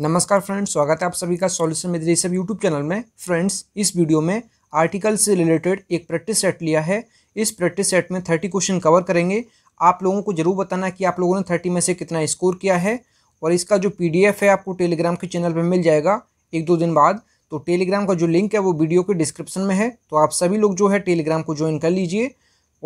नमस्कार फ्रेंड्स स्वागत है आप सभी का सॉल्यूशन मेरे सब यूट्यूब चैनल में फ्रेंड्स इस वीडियो में आर्टिकल से रिलेटेड एक प्रैक्टिस सेट लिया है इस प्रैक्टिस सेट में थर्टी क्वेश्चन कवर करेंगे आप लोगों को जरूर बताना कि आप लोगों ने थर्टी में से कितना स्कोर किया है और इसका जो पी है आपको टेलीग्राम के चैनल पर मिल जाएगा एक दो दिन बाद तो टेलीग्राम का जो लिंक है वो वीडियो के डिस्क्रिप्शन में है तो आप सभी लोग जो है टेलीग्राम को ज्वाइन कर लीजिए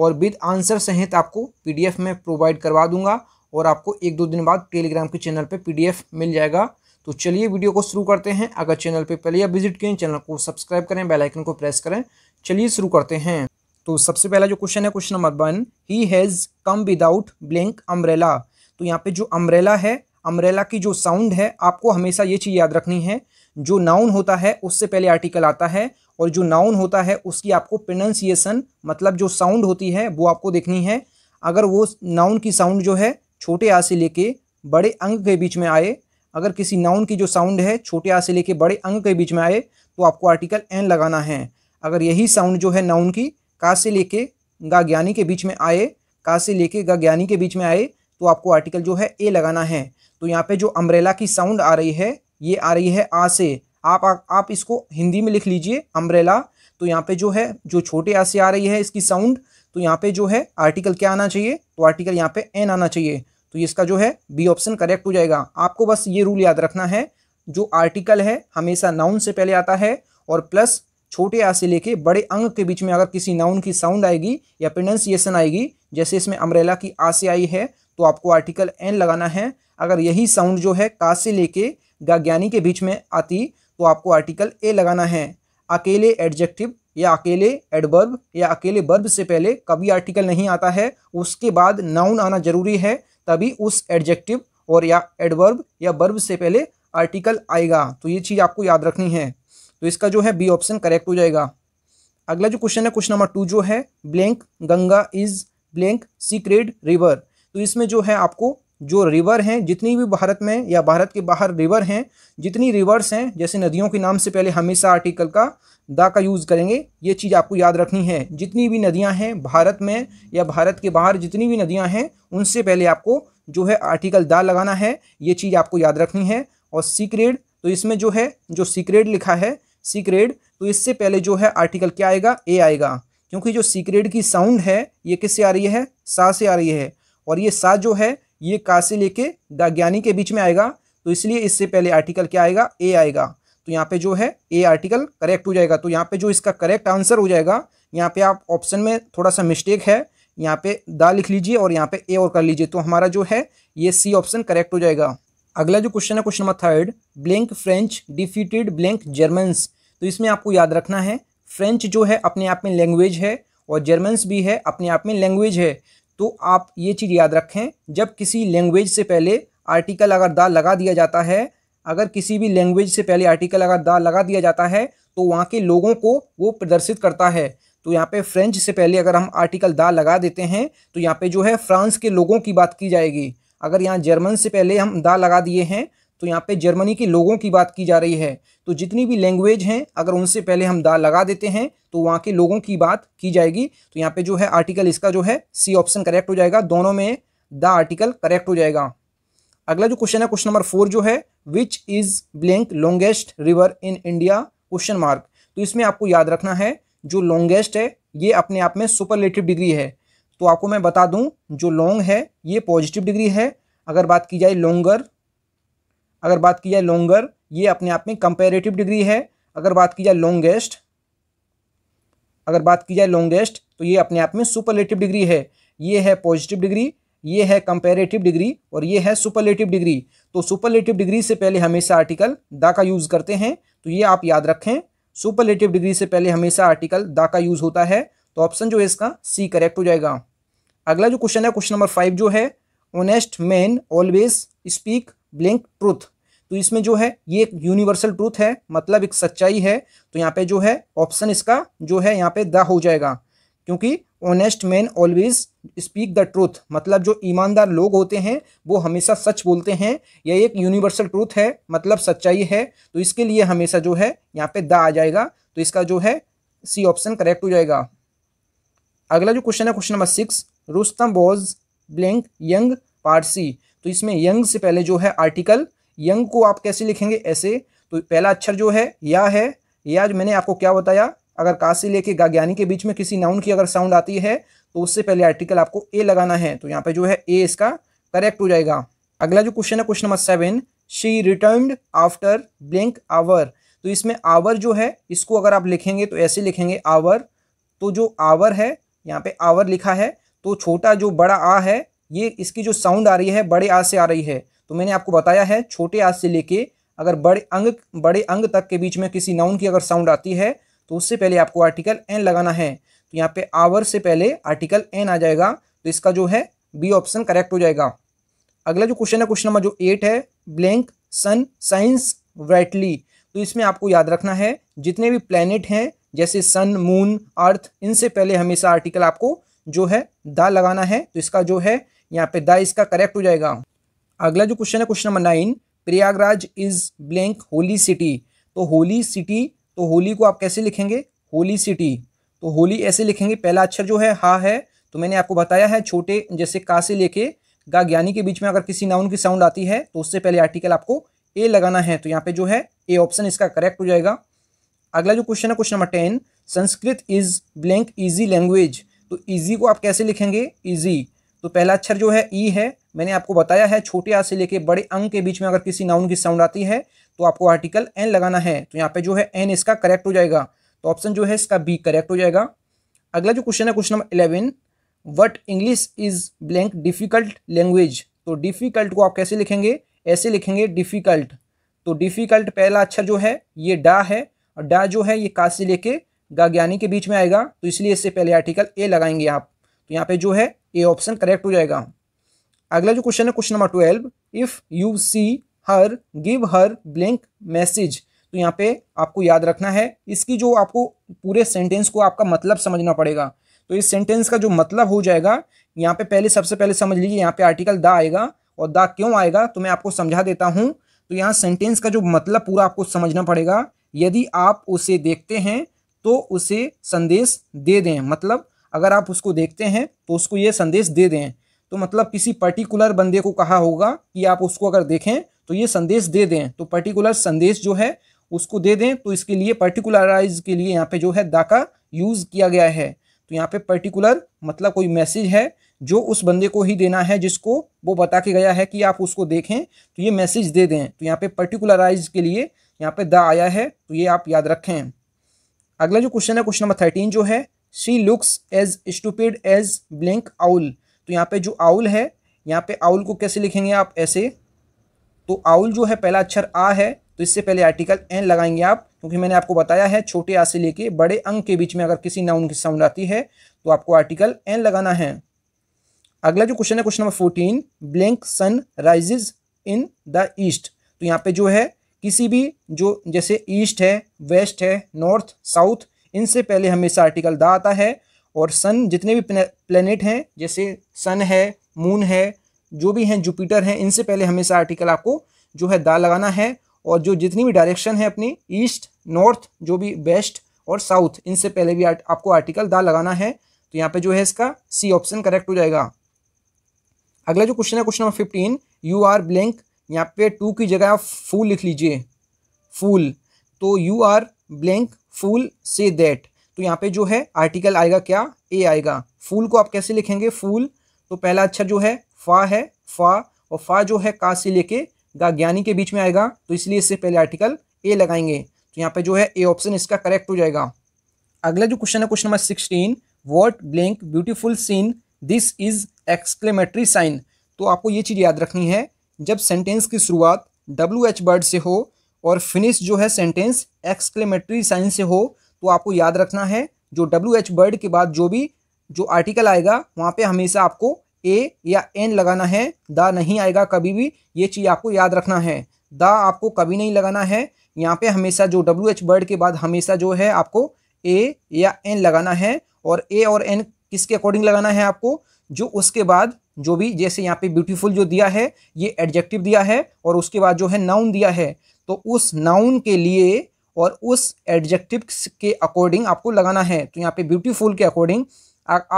और विद आंसर सहित आपको पी में प्रोवाइड करवा दूंगा और आपको एक दो दिन बाद टेलीग्राम के चैनल पे पीडीएफ मिल जाएगा तो चलिए वीडियो को शुरू करते हैं अगर चैनल पर पहले आप विजिट करें चैनल को सब्सक्राइब करें बेलाइकन को प्रेस करें चलिए शुरू करते हैं तो सबसे पहला जो क्वेश्चन है question number one he has come without blank umbrella तो यहाँ पे जो अम्ब्रेला है अम्ब्रेला की जो साउंड है आपको हमेशा ये चीज़ याद रखनी है जो नाउन होता है उससे पहले आर्टिकल आता है और जो नाउन होता है उसकी आपको प्रोनाउंसिएशन मतलब जो साउंड होती है वो आपको देखनी है अगर वो नाउन की साउंड जो है छोटे आ से लेके बड़े अंग के बीच में आए अगर किसी नाउन की जो साउंड है छोटे आ से लेके बड़े अंग के बीच में आए तो आपको आर्टिकल एन लगाना है अगर यही साउंड जो है नाउन की का से लेके गा ज्ञानी के बीच में आए का से लेके गा ज्ञानी के बीच में आए तो आपको आर्टिकल जो है ए लगाना है तो यहाँ पे जो अम्ब्रेला की साउंड आ रही है ये आ रही है आ से आप आ, आप इसको हिंदी में लिख लीजिए अम्ब्रेला तो यहाँ पे जो है जो छोटे आ से आ रही है इसकी साउंड तो यहाँ पे जो है आर्टिकल क्या आना चाहिए तो आर्टिकल यहाँ पे एन आना चाहिए तो इसका जो है बी ऑप्शन करेक्ट हो जाएगा आपको बस ये रूल याद रखना है जो आर्टिकल है हमेशा नाउन से पहले आता है और प्लस छोटे आ से लेके बड़े अंग के बीच में अगर किसी नाउन की साउंड आएगी या प्रोनाउंसिएशन आएगी जैसे इसमें अमरेला की आ से आई है तो आपको आर्टिकल एन लगाना है अगर यही साउंड जो है का से लेके गाज्ञानी के बीच में आती तो आपको आर्टिकल ए लगाना है अकेले एडजेक्टिव या अकेले एडवर्ब या अकेले वर्ब से पहले कभी आर्टिकल नहीं आता है उसके बाद नाउन आना जरूरी है तभी उस एडजेक्टिव और या एडवर्ब या बर्ब से पहले आर्टिकल आएगा तो ये चीज़ आपको याद रखनी है तो इसका जो है बी ऑप्शन करेक्ट हो जाएगा अगला जो क्वेश्चन है क्वेश्चन नंबर टू जो है blank Ganga is blank sacred river तो इसमें जो है आपको जो रिवर हैं जितनी भी भारत में या भारत के बाहर रिवर हैं जितनी रिवर्स हैं जैसे नदियों के नाम से पहले हमेशा आर्टिकल का दा का यूज़ करेंगे ये चीज़ आपको याद रखनी है जितनी भी नदियां हैं भारत में या भारत के बाहर जितनी भी नदियां हैं उनसे पहले आपको जो है आर्टिकल दा लगाना है ये चीज़ आपको याद रखनी है और सीक्रेड तो इसमें जो है जो सीक्रेड लिखा है सीक्रेड तो इससे पहले जो है आर्टिकल क्या आएगा ए आएगा क्योंकि जो सीक्रेड की साउंड है ये किससे आ रही है सा से आ रही है और ये सा जो है ये का से लेके दाज्ञानी के बीच में आएगा तो इसलिए इससे पहले आर्टिकल क्या आएगा ए आएगा तो यहाँ पे जो है ए आर्टिकल करेक्ट हो जाएगा तो यहाँ पे जो इसका करेक्ट आंसर हो जाएगा यहाँ पे आप ऑप्शन में थोड़ा सा मिस्टेक है यहाँ पे दा लिख लीजिए और यहाँ पे ए और कर लीजिए तो हमारा जो है ये सी ऑप्शन करेक्ट हो जाएगा अगला जो क्वेश्चन है question number third blank French defeated blank Germans तो इसमें आपको याद रखना है फ्रेंच जो है अपने आप में लैंग्वेज है और जर्मन्स भी है अपने आप में लैंग्वेज है तो आप ये चीज़ याद रखें जब किसी लैंग्वेज से पहले आर्टिकल अगर दा लगा दिया जाता है अगर किसी भी लैंग्वेज से पहले आर्टिकल अगर दा लगा दिया जाता है तो वहाँ के लोगों को वो प्रदर्शित करता है तो यहाँ पे फ्रेंच से पहले अगर हम आर्टिकल दा लगा देते हैं तो यहाँ पे जो है फ्रांस के लोगों की बात की जाएगी अगर यहाँ जर्मन से पहले हम दा लगा दिए हैं तो यहाँ पे जर्मनी के लोगों की बात की जा रही है तो जितनी भी लैंग्वेज हैं अगर उनसे पहले हम दा लगा देते हैं तो वहाँ के लोगों की बात की जाएगी तो यहाँ पे जो है आर्टिकल इसका जो है सी ऑप्शन करेक्ट हो जाएगा दोनों में द आर्टिकल करेक्ट हो जाएगा अगला जो क्वेश्चन है क्वेश्चन नंबर फोर जो है which is blank longest river in India question mark तो इसमें आपको याद रखना है जो लॉन्गेस्ट है ये अपने आप में सुपरलेटिव डिग्री है तो आपको मैं बता दूं जो लॉन्ग है ये पॉजिटिव डिग्री है अगर बात की जाए लॉन्गर अगर बात की जाए लॉन्गर ये अपने आप में कंपेरेटिव डिग्री है अगर बात की जाए लॉन्गेस्ट अगर बात की जाए लॉन्गेस्ट तो ये अपने आप में सुपरलेटिव डिग्री है ये है पॉजिटिव डिग्री ये है कंपेरेटिव डिग्री और ये है सुपरलेटिव डिग्री तो सुपरलेटिव डिग्री से पहले हमेशा आर्टिकल दा का यूज़ करते हैं तो ये आप याद रखें सुपरलेटिव डिग्री से पहले हमेशा आर्टिकल दा का यूज़ होता है तो ऑप्शन जो है इसका सी करेक्ट हो जाएगा अगला जो क्वेश्चन है क्वेश्चन नंबर फाइव जो है honest man always speak blank truth तो इसमें जो है ये एक यूनिवर्सल ट्रूथ है मतलब एक सच्चाई है तो यहाँ पे जो है ऑप्शन इसका जो है यहाँ पे द हो जाएगा क्योंकि honest man always speak the truth मतलब जो ईमानदार लोग होते हैं वो हमेशा सच बोलते हैं यह एक यूनिवर्सल ट्रूथ है मतलब सच्चाई है तो इसके लिए हमेशा जो है यहाँ पे द आ जाएगा तो इसका जो है सी ऑप्शन करेक्ट हो जाएगा अगला जो क्वेश्चन है question number six Rustam was blank young Parsi तो इसमें यंग से पहले जो है आर्टिकल यंग को आप कैसे लिखेंगे ऐसे तो पहला अक्षर जो है या है या मैंने आपको क्या बताया अगर का से लेके गाज्ञानी के बीच में किसी नाउन की अगर साउंड आती है तो उससे पहले आर्टिकल आपको ए लगाना है तो यहाँ पे जो है ए इसका करेक्ट हो जाएगा अगला जो क्वेश्चन है question number seven she return after blank hour तो इसमें आवर जो है इसको अगर आप लिखेंगे तो ऐसे लिखेंगे आवर तो जो आवर है यहाँ पे आवर लिखा है तो छोटा जो बड़ा आ है ये इसकी जो साउंड आ रही है बड़े आ से आ रही है तो मैंने आपको बताया है छोटे आज से लेके अगर बड़े अंग बड़े अंग तक के बीच में किसी नाउन की अगर साउंड आती है तो उससे पहले आपको आर्टिकल एन लगाना है तो यहाँ पे आवर से पहले आर्टिकल एन आ जाएगा तो इसका जो है बी ऑप्शन करेक्ट हो जाएगा अगला जो क्वेश्चन है क्वेश्चन नंबर जो एट है ब्लैंक सन साइंस वैटली तो इसमें आपको याद रखना है जितने भी प्लैनेट हैं जैसे सन मून अर्थ इनसे पहले हमेशा आर्टिकल आपको जो है द लगाना है तो इसका जो है यहाँ पे द इसका करेक्ट हो जाएगा अगला जो क्वेश्चन है question number nine Prayagraj is blank holy city तो होली सिटी तो होली को आप कैसे लिखेंगे होली सिटी तो होली ऐसे लिखेंगे पहला अक्षर जो है हा है तो मैंने आपको बताया है छोटे जैसे का से लेके गा ज्ञानी के बीच में अगर किसी नाउन की साउंड आती है तो उससे पहले आर्टिकल आपको ए लगाना है तो यहाँ पे जो है ए ऑप्शन इसका करेक्ट हो जाएगा अगला जो क्वेश्चन है question number ten Sanskrit is blank easy language तो इजी को आप कैसे लिखेंगे इजी तो पहला अक्षर जो है ई है मैंने आपको बताया है छोटे आ से लेके बड़े अंग के बीच में अगर किसी नाउन की साउंड आती है तो आपको आर्टिकल एन लगाना है तो यहाँ पे जो है एन इसका करेक्ट हो जाएगा तो ऑप्शन जो है इसका बी करेक्ट हो जाएगा अगला जो क्वेश्चन है question number eleven what English is blank difficult language तो डिफिकल्ट को आप कैसे लिखेंगे ऐसे लिखेंगे डिफिकल्ट तो डिफिकल्ट पहला अक्षर जो है ये डा है और डा जो है ये का से लेके ज्ञानी के बीच में आएगा तो इसलिए इससे पहले आर्टिकल ए लगाएंगे आप तो यहाँ पे जो है ए ऑप्शन करेक्ट हो जाएगा अगला जो क्वेश्चन है question number twelve if you see her give her blank message तो यहाँ पे आपको याद रखना है इसकी जो आपको पूरे सेंटेंस को आपका मतलब समझना पड़ेगा तो इस सेंटेंस का जो मतलब हो जाएगा यहाँ पे पहले सबसे पहले समझ लीजिए यहाँ पे आर्टिकल द आएगा और द क्यों आएगा तो मैं आपको समझा देता हूँ तो यहाँ सेंटेंस का जो मतलब पूरा आपको समझना पड़ेगा यदि आप उसे देखते हैं तो उसे संदेश दे दें मतलब अगर आप उसको देखते हैं तो उसको ये संदेश दे दें तो मतलब किसी पर्टिकुलर बंदे को कहा होगा कि आप उसको अगर देखें तो ये संदेश दे दें तो पर्टिकुलर संदेश जो है उसको दे दें तो इसके लिए पर्टिकुलराइज के लिए यहाँ पे जो है दा का यूज़ किया गया है तो यहाँ पे पर्टिकुलर मतलब कोई मैसेज है जो उस बंदे को ही देना है जिसको वो बता के गया है कि आप उसको देखें तो ये मैसेज दे दें तो यहाँ पे पर्टिकुलराइज के लिए यहाँ पे द आया है तो ये आप याद रखें अगला जो क्वेश्चन है क्वेश्चन नंबर थर्टीन जो है she looks as stupid as blank owl तो यहाँ पे जो आउल है यहाँ पे आउल को कैसे लिखेंगे आप ऐसे तो आउल जो है पहला अक्षर आ है तो इससे पहले आर्टिकल एन लगाएंगे आप क्योंकि मैंने आपको बताया है छोटे आ से लेके बड़े अंक के बीच में अगर किसी नाउन की साउंड आती है तो आपको आर्टिकल एन लगाना है अगला जो क्वेश्चन है question number fourteen blank sun rises in the east तो यहाँ पे जो है किसी भी जो जैसे ईस्ट है वेस्ट है नॉर्थ साउथ इनसे पहले हमेशा आर्टिकल द आता है और सन जितने भी प्लेनेट हैं जैसे सन है मून है जो भी हैं जुपिटर हैं इनसे पहले हमेशा आर्टिकल आपको जो है दा लगाना है और जो जितनी भी डायरेक्शन है अपनी ईस्ट नॉर्थ जो भी वेस्ट और साउथ इनसे पहले भी आट, आपको आर्टिकल दा लगाना है तो यहाँ पे जो है इसका सी ऑप्शन करेक्ट हो जाएगा अगला जो क्वेश्चन है question number fifteen you are blank यहाँ पे टू की जगह आप फूल लिख लीजिए फूल तो you are blank fool say that तो यहाँ पे जो है आर्टिकल आएगा क्या ए आएगा फूल को आप कैसे लिखेंगे फूल तो पहला अच्छा जो है फा है फा और फा जो है का से लेके गा ज्ञानी के बीच में आएगा तो इसलिए इससे पहले आर्टिकल ए लगाएंगे तो यहाँ पे जो है ए ऑप्शन इसका करेक्ट हो जाएगा अगला जो क्वेश्चन है question number sixteen what blank beautiful scene this is exclamatory sign तो आपको ये चीज़ याद रखनी है जब सेंटेंस की शुरुआत डब्ल्यू एच वर्ड से हो और फिनिश जो है सेंटेंस एक्सक्लेमेटरी साइन से हो तो आपको याद रखना है जो डब्ल्यू एच वर्ड के बाद जो भी जो आर्टिकल आएगा वहाँ पे हमेशा आपको ए या एन लगाना है द नहीं आएगा कभी भी ये चीज़ आपको याद रखना है द आपको कभी नहीं लगाना है यहाँ पे हमेशा जो डब्ल्यू एच वर्ड के बाद हमेशा जो है आपको ए या एन लगाना है और ए और एन किसके अकॉर्डिंग लगाना है आपको जो उसके बाद जो भी जैसे यहाँ पे ब्यूटीफुल जो दिया है ये एडजेक्टिव दिया है और उसके बाद जो है नाउन दिया है तो उस नाउन के लिए और उस एडजेक्टिव के अकॉर्डिंग आपको लगाना है तो यहाँ पे ब्यूटीफुल के अकॉर्डिंग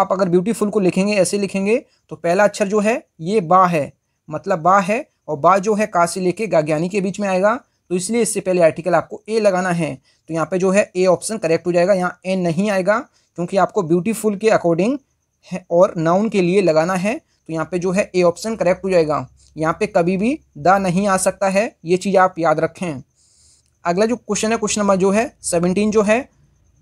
आप अगर ब्यूटीफुल को लिखेंगे ऐसे लिखेंगे तो पहला अक्षर जो है ये बा है मतलब बा है और बा जो है का से लेके गाज्ञानी के बीच में आएगा तो इसलिए इससे पहले आर्टिकल आपको ए लगाना है तो यहाँ पे जो है ए ऑप्शन करेक्ट हो जाएगा यहाँ ए नहीं आएगा क्योंकि आपको ब्यूटीफुल के अकॉर्डिंग और नाउन के लिए लगाना है तो यहाँ पे जो है ए ऑप्शन करेक्ट हो जाएगा यहाँ पे कभी भी द नहीं आ सकता है ये चीज़ आप याद रखें अगला जो क्वेश्चन है क्वेश्चन नंबर जो है सेवनटीन जो है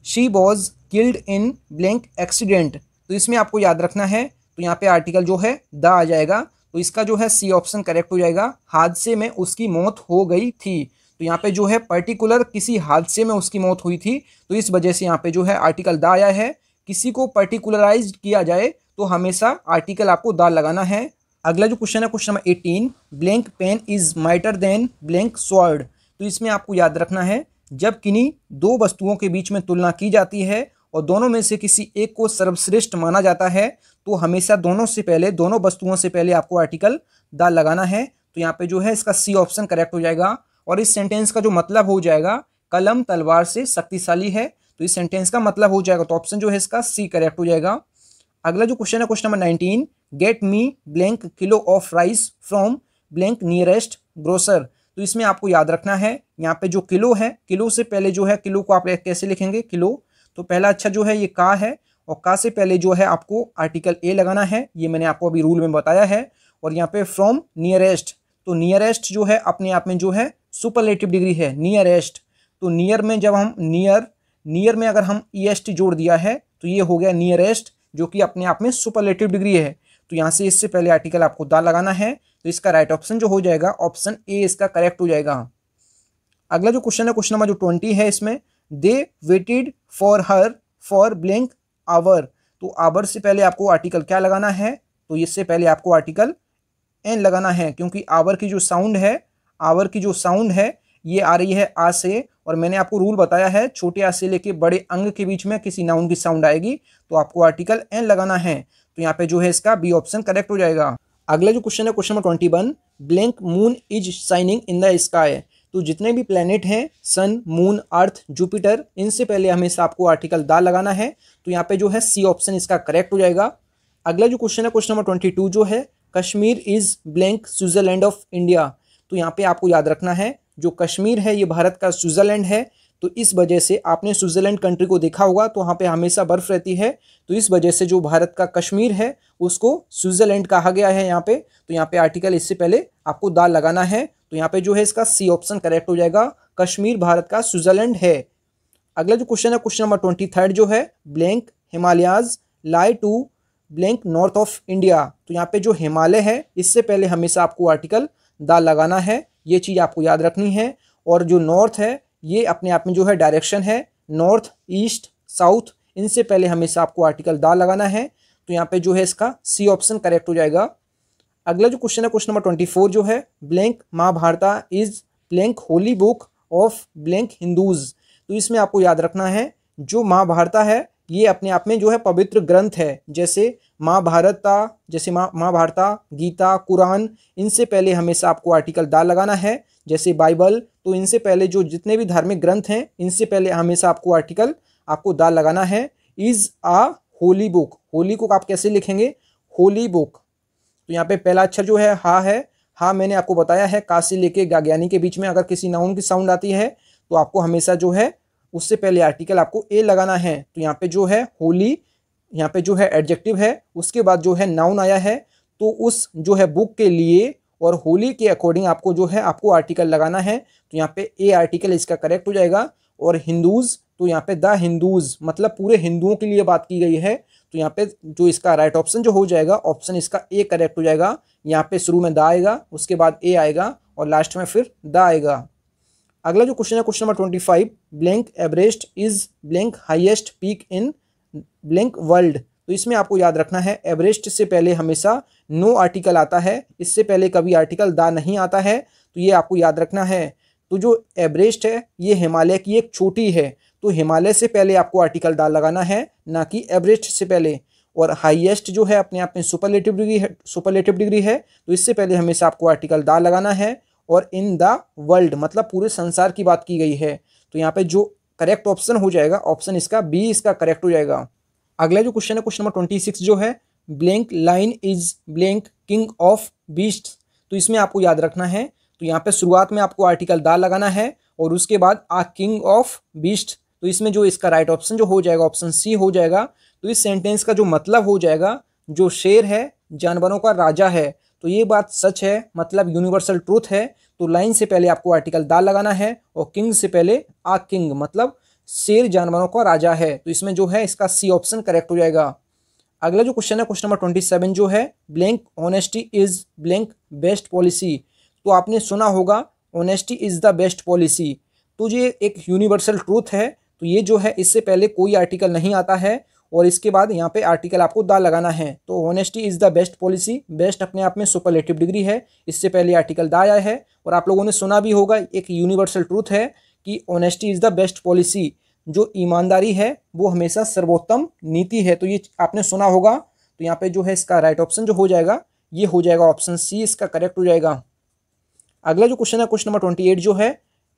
she was killed in blank accident तो इसमें आपको याद रखना है तो यहाँ पे आर्टिकल जो है द आ जाएगा तो इसका जो है सी ऑप्शन करेक्ट हो जाएगा हादसे में उसकी मौत हो गई थी तो यहाँ पे जो है पर्टिकुलर किसी हादसे में उसकी मौत हुई थी तो इस वजह से यहाँ पे जो है आर्टिकल द आया है किसी को पर्टिकुलराइज किया जाए तो हमेशा आर्टिकल आपको द लगाना है अगला जो क्वेश्चन है question number eighteen blank pen is mightier than blank sword तो इसमें आपको याद रखना है जब किन्हीं दो वस्तुओं के बीच में तुलना की जाती है और दोनों में से किसी एक को सर्वश्रेष्ठ माना जाता है तो हमेशा दोनों से पहले दोनों वस्तुओं से पहले आपको आर्टिकल द लगाना है तो यहाँ पे जो है इसका सी ऑप्शन करेक्ट हो जाएगा और इस सेंटेंस का जो मतलब हो जाएगा कलम तलवार से शक्तिशाली है तो इस सेंटेंस का मतलब हो जाएगा तो ऑप्शन जो है इसका सी करेक्ट हो जाएगा अगला जो क्वेश्चन है question number nineteen get me blank kilo of rice from blank nearest grocer तो इसमें आपको याद रखना है यहाँ पे जो किलो है किलो से पहले जो है किलो को आप कैसे लिखेंगे किलो तो पहला अच्छा जो है ये का है और का से पहले जो है आपको आर्टिकल ए लगाना है ये मैंने आपको अभी रूल में बताया है और यहाँ पे फ्रॉम नियरेस्ट तो नियरेस्ट जो है अपने आप में जो है सुपरलेटिव डिग्री है नियरेस्ट तो नियर में जब हम नियर नियर में अगर हम ई जोड़ दिया है तो ये हो गया नियरेस्ट जो कि अपने आप में सुपरलेटिव डिग्री है तो यहाँ से इससे पहले आर्टिकल आपको दा लगाना है तो इसका राइट ऑप्शन जो हो जाएगा ऑप्शन ए इसका करेक्ट हो जाएगा अगला जो क्वेश्चन है क्वेश्चन नंबर जो ट्वेंटी है इसमें they waited for her for blank hour तो आवर से पहले आपको आर्टिकल क्या लगाना है तो इससे पहले आपको आर्टिकल एन लगाना है क्योंकि आवर की जो साउंड है आवर की जो साउंड है ये आ रही है आ से और मैंने आपको रूल बताया है छोटे आ से लेके बड़े अंग के बीच में किसी नाउन की साउंड आएगी तो आपको आर्टिकल एन लगाना है तो यहाँ पे जो है इसका बी ऑप्शन करेक्ट हो जाएगा अगला जो क्वेश्चन है question number twenty one blank moon is shining in the sky तो जितने भी प्लैनेट हैं सन मून अर्थ जुपिटर इनसे पहले हमेशा आपको आर्टिकल दा लगाना है तो यहाँ पे जो है सी ऑप्शन इसका करेक्ट हो जाएगा अगला जो क्वेश्चन है क्वेश्चन नंबर ट्वेंटी टू जो है Kashmir is blank Switzerland of India तो यहाँ पे आपको याद रखना है जो कश्मीर है ये भारत का स्विट्ज़रलैंड है तो इस वजह से आपने स्विट्ज़रलैंड कंट्री को देखा होगा तो वहाँ पे हमेशा बर्फ़ रहती है तो इस वजह से जो भारत का कश्मीर है उसको स्विट्ज़रलैंड कहा गया है यहाँ पे तो यहाँ पे आर्टिकल इससे पहले आपको दाल लगाना है तो यहाँ पे जो है इसका सी ऑप्शन करेक्ट हो जाएगा कश्मीर भारत का स्विट्ज़रलैंड है अगला जो क्वेश्चन है क्वेश्चन नंबर ट्वेंटी थर्ड जो है blank Himalayas lie to blank north of India तो यहाँ पे जो हिमालय है इससे पहले हमेशा आपको आर्टिकल दाल लगाना है ये चीज़ आपको याद रखनी है और जो नॉर्थ है ये अपने आप में जो है डायरेक्शन है नॉर्थ ईस्ट साउथ इनसे पहले हमेशा आपको आर्टिकल दा लगाना है तो यहाँ पे जो है इसका सी ऑप्शन करेक्ट हो जाएगा अगला जो क्वेश्चन है क्वेश्चन नंबर ट्वेंटी फोर जो है blank Mahabharata is blank holy book of blank Hindus तो इसमें आपको याद रखना है जो महाभारता है ये अपने आप में जो है पवित्र ग्रंथ है जैसे माँ भारत जैसे माँ माँ गीता कुरान इनसे पहले हमेशा आपको आर्टिकल दाल लगाना है जैसे बाइबल तो इनसे पहले जो जितने भी धार्मिक ग्रंथ हैं इनसे पहले हमेशा आपको आर्टिकल आपको दाल लगाना है is a holy book holy book आप कैसे लिखेंगे होली बुक तो यहाँ पे पहला अक्षर जो है हा है हा मैंने आपको बताया है का से लेके गाग्यानी के बीच में अगर किसी नाउन की साउंड आती है तो आपको हमेशा जो है उससे पहले आर्टिकल आपको ए लगाना है तो यहाँ पे जो है होली यहाँ पे जो है एडजेक्टिव है उसके बाद जो है नाउन आया है तो उस जो है बुक के लिए और होली के अकॉर्डिंग आपको जो है आपको आर्टिकल लगाना है तो यहाँ पे ए आर्टिकल इसका करेक्ट हो जाएगा और हिंदूज़ तो यहाँ पे द हिंदूज़ मतलब पूरे हिंदुओं के लिए बात की गई है तो यहाँ पे जो इसका राइट ऑप्शन जो हो जाएगा ऑप्शन इसका ए करेक्ट हो जाएगा यहाँ पे शुरू में द आएगा उसके बाद ए आएगा और लास्ट में फिर द आएगा अगला जो क्वेश्चन है question number twenty five blank Everest is blank highest peak in blank world तो इसमें आपको याद रखना है एवरेस्ट से पहले हमेशा नो आर्टिकल आता है इससे पहले कभी आर्टिकल दा नहीं आता है तो ये आपको याद रखना है तो जो एवरेस्ट है ये हिमालय की एक चोटी है तो हिमालय से पहले आपको आर्टिकल दा लगाना है ना कि एवरेस्ट से पहले और हाईएस्ट जो है अपने आप में सुपरलेटिव डिग्री है सुपरलेटिव डिग्री है तो इससे पहले हमेशा आपको आर्टिकल दा लगाना है और इन द वर्ल्ड मतलब पूरे संसार की बात की गई है तो यहाँ पे जो करेक्ट ऑप्शन हो जाएगा ऑप्शन इसका बी इसका करेक्ट हो जाएगा अगला जो क्वेश्चन है क्वेश्चन नंबर ट्वेंटी सिक्स जो है blank lion is blank king of beast तो इसमें आपको याद रखना है तो यहाँ पे शुरुआत में आपको आर्टिकल दा लगाना है और उसके बाद आ किंग ऑफ बीस्ट तो इसमें जो इसका राइट ऑप्शन जो हो जाएगा ऑप्शन सी हो जाएगा तो इस सेंटेंस का जो मतलब हो जाएगा जो शेर है जानवरों का राजा है तो ये बात सच है मतलब यूनिवर्सल ट्रूथ है तो लाइन से पहले आपको आर्टिकल दा लगाना है और किंग से पहले आ किंग मतलब शेर जानवरों का राजा है तो इसमें जो है इसका सी ऑप्शन करेक्ट हो जाएगा अगला जो क्वेश्चन है क्वेश्चन नंबर ट्वेंटी सेवन जो है blank honesty is blank best policy तो आपने सुना होगा honesty is the best policy तो ये एक यूनिवर्सल ट्रूथ है तो ये जो है इससे पहले कोई आर्टिकल नहीं आता है और इसके बाद यहाँ पे आर्टिकल आपको द लगाना है तो honesty is the best policy best अपने आप में सुपरलेटिव डिग्री है इससे पहले आर्टिकल द आया है और आप लोगों ने सुना भी होगा एक यूनिवर्सल ट्रूथ है कि honesty is the best policy जो ईमानदारी है वो हमेशा सर्वोत्तम नीति है तो ये आपने सुना होगा तो यहाँ पे जो है इसका राइट ऑप्शन जो हो जाएगा ये हो जाएगा ऑप्शन सी इसका करेक्ट हो जाएगा अगला जो क्वेश्चन है क्वेश्चन नंबर ट्वेंटी एट जो है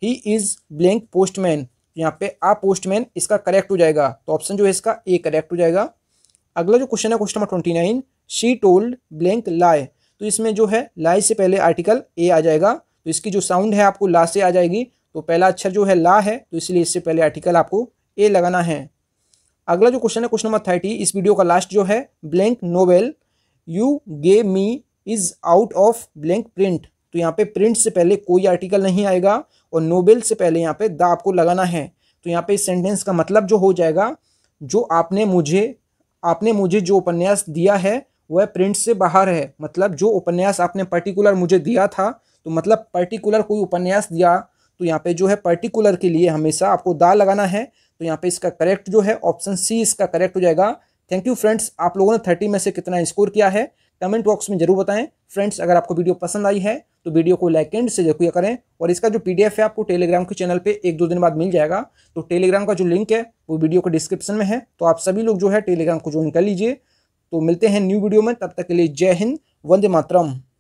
ही इज़ ब्लैंक पोस्टमैन तो यहाँ पे आ पोस्टमैन इसका करेक्ट हो जाएगा तो ऑप्शन जो है इसका ए करेक्ट हो जाएगा अगला जो क्वेश्चन है question number twenty nine she told blank lie तो इसमें जो है लाई से पहले आर्टिकल ए आ जाएगा तो इसकी जो साउंड है आपको ला से आ जाएगी तो पहला अक्षर जो है ला है तो इसलिए इससे पहले आर्टिकल आपको ए लगाना है अगला जो क्वेश्चन है क्वेश्चन नंबर थर्टी इस वीडियो का लास्ट जो है blank novel you gave me is out of blank print तो यहाँ पे प्रिंट से पहले कोई आर्टिकल नहीं आएगा और नोबेल से पहले यहाँ पे द आपको लगाना है तो यहाँ पे इस सेंटेंस का मतलब जो हो जाएगा जो आपने मुझे आपने मुझे जो उपन्यास दिया है वह प्रिंट से बाहर है मतलब जो उपन्यास आपने पर्टिकुलर मुझे दिया था तो मतलब पर्टिकुलर कोई उपन्यास दिया तो यहाँ पे जो है पर्टिकुलर के लिए हमेशा आपको दा लगाना है तो यहाँ पे इसका करेक्ट जो है ऑप्शन सी इसका करेक्ट हो जाएगा थैंक यू फ्रेंड्स आप लोगों ने थर्टी में से कितना स्कोर किया है कमेंट बॉक्स में जरूर बताएं फ्रेंड्स अगर आपको वीडियो पसंद आई है तो वीडियो को लाइक एंड से जरूर करें और इसका जो पीडीएफ है आपको टेलीग्राम के चैनल पे एक दो दिन बाद मिल जाएगा तो टेलीग्राम का जो लिंक है वो वीडियो के डिस्क्रिप्शन में है तो आप सभी लोग जो है टेलीग्राम को ज्वाइन कर लीजिए तो मिलते हैं न्यू वीडियो में तब तक के लिए जय हिंद वंदे मातरम